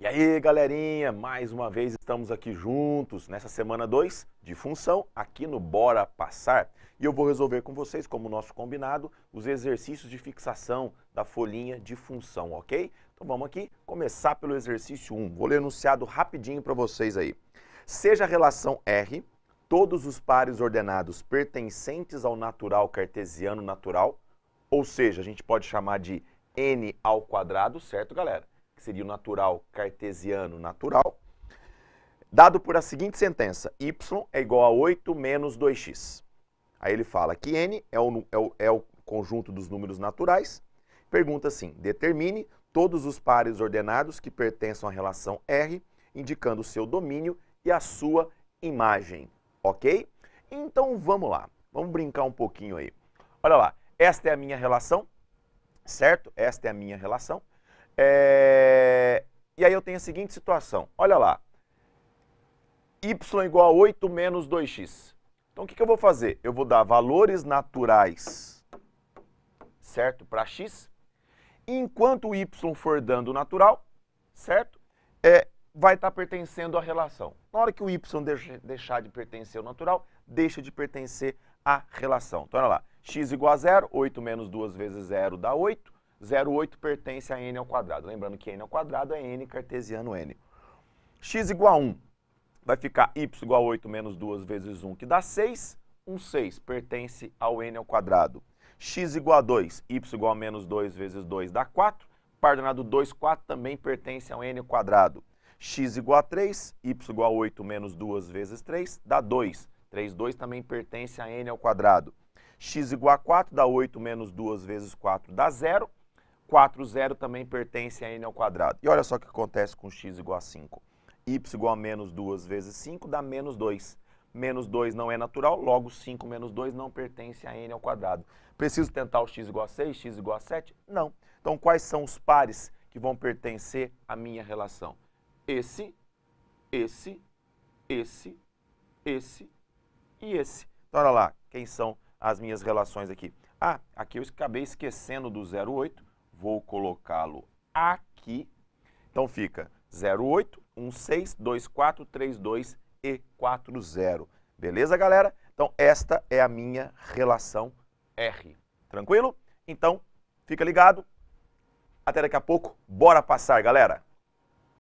E aí, galerinha, mais uma vez estamos aqui juntos nessa semana 2 de função aqui no Bora Passar. E eu vou resolver com vocês, como nosso combinado, os exercícios de fixação da folhinha de função, ok? Então vamos aqui começar pelo exercício 1. Um. Vou ler o enunciado rapidinho para vocês aí. Seja a relação R, todos os pares ordenados pertencentes ao natural cartesiano natural, ou seja, a gente pode chamar de n ao quadrado, certo, galera? que seria o natural cartesiano natural, dado por a seguinte sentença, y é igual a 8 menos 2x. Aí ele fala que n é o, é o, é o conjunto dos números naturais. Pergunta assim, determine todos os pares ordenados que pertençam à relação R, indicando o seu domínio e a sua imagem, ok? Então vamos lá, vamos brincar um pouquinho aí. Olha lá, esta é a minha relação, certo? Esta é a minha relação. É... E aí eu tenho a seguinte situação. Olha lá. Y igual a 8 menos 2x. Então o que, que eu vou fazer? Eu vou dar valores naturais, certo? Para x. Enquanto o y for dando natural, certo? É, vai estar tá pertencendo à relação. Na hora que o y deixar de pertencer ao natural, deixa de pertencer à relação. Então, olha lá, x igual a 0, 8 menos 2 vezes 0 dá 8. 08 pertence a n ao quadrado. Lembrando que n ao quadrado é n cartesiano n. x igual a 1 vai ficar y igual a 8 menos 2 vezes 1, que dá 6. 1, 6 pertence ao n ao quadrado. x igual a 2, y igual a menos 2 vezes 2 dá 4. Pardonado 2, 4 também pertence ao n ao quadrado. x igual a 3, y igual a 8 menos 2 vezes 3 dá 2. 3, 2 também pertence a n ao quadrado. x igual a 4 dá 8 menos 2 vezes 4 dá 0 4,0 também pertence a n ao quadrado. E olha só o que acontece com x igual a 5. y igual a menos 2 vezes 5 dá menos 2. Menos 2 não é natural, logo 5 menos 2 não pertence a n ao quadrado. Preciso tentar o x igual a 6, x igual a 7? Não. Então, quais são os pares que vão pertencer à minha relação? Esse, esse, esse, esse e esse. Então, olha lá, quem são as minhas relações aqui. Ah, aqui eu acabei esquecendo do 0,8, vou colocá-lo aqui. Então fica 08162432 e 40. Beleza, galera? Então esta é a minha relação R. Tranquilo? Então, fica ligado. Até daqui a pouco. Bora passar, galera!